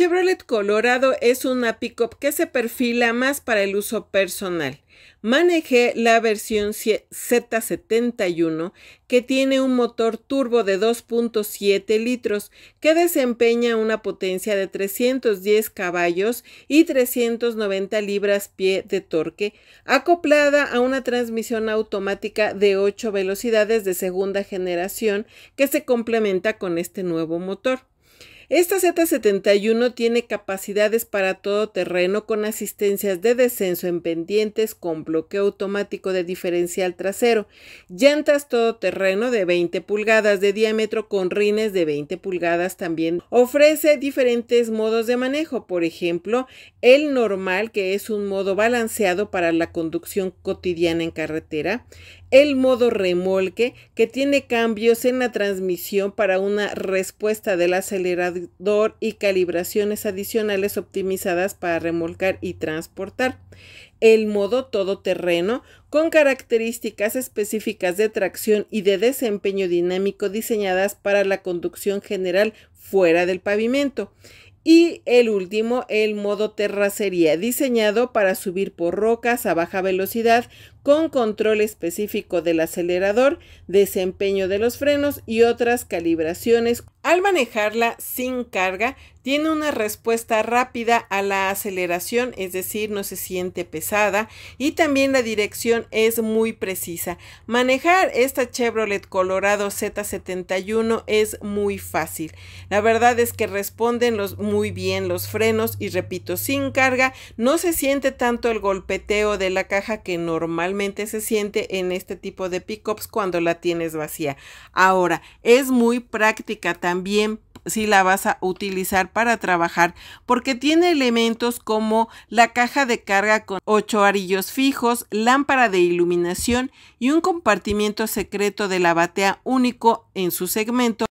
Chevrolet Colorado es una pickup que se perfila más para el uso personal. Manejé la versión Z71 que tiene un motor turbo de 2.7 litros que desempeña una potencia de 310 caballos y 390 libras-pie de torque, acoplada a una transmisión automática de 8 velocidades de segunda generación que se complementa con este nuevo motor. Esta Z71 tiene capacidades para todo terreno con asistencias de descenso en pendientes con bloqueo automático de diferencial trasero, llantas todoterreno de 20 pulgadas de diámetro con rines de 20 pulgadas también. Ofrece diferentes modos de manejo, por ejemplo, el normal que es un modo balanceado para la conducción cotidiana en carretera, el modo remolque que tiene cambios en la transmisión para una respuesta del acelerador y calibraciones adicionales optimizadas para remolcar y transportar. El modo todoterreno, con características específicas de tracción y de desempeño dinámico diseñadas para la conducción general fuera del pavimento. Y el último, el modo terracería, diseñado para subir por rocas a baja velocidad con control específico del acelerador, desempeño de los frenos y otras calibraciones. Al manejarla sin carga, tiene una respuesta rápida a la aceleración, es decir, no se siente pesada y también la dirección es muy precisa. Manejar esta Chevrolet Colorado Z71 es muy fácil. La verdad es que responden los, muy bien los frenos y repito, sin carga no se siente tanto el golpeteo de la caja que normalmente se siente en este tipo de pickups cuando la tienes vacía. Ahora, es muy práctica también si la vas a utilizar para trabajar porque tiene elementos como la caja de carga con ocho arillos fijos, lámpara de iluminación y un compartimiento secreto de la batea único en su segmento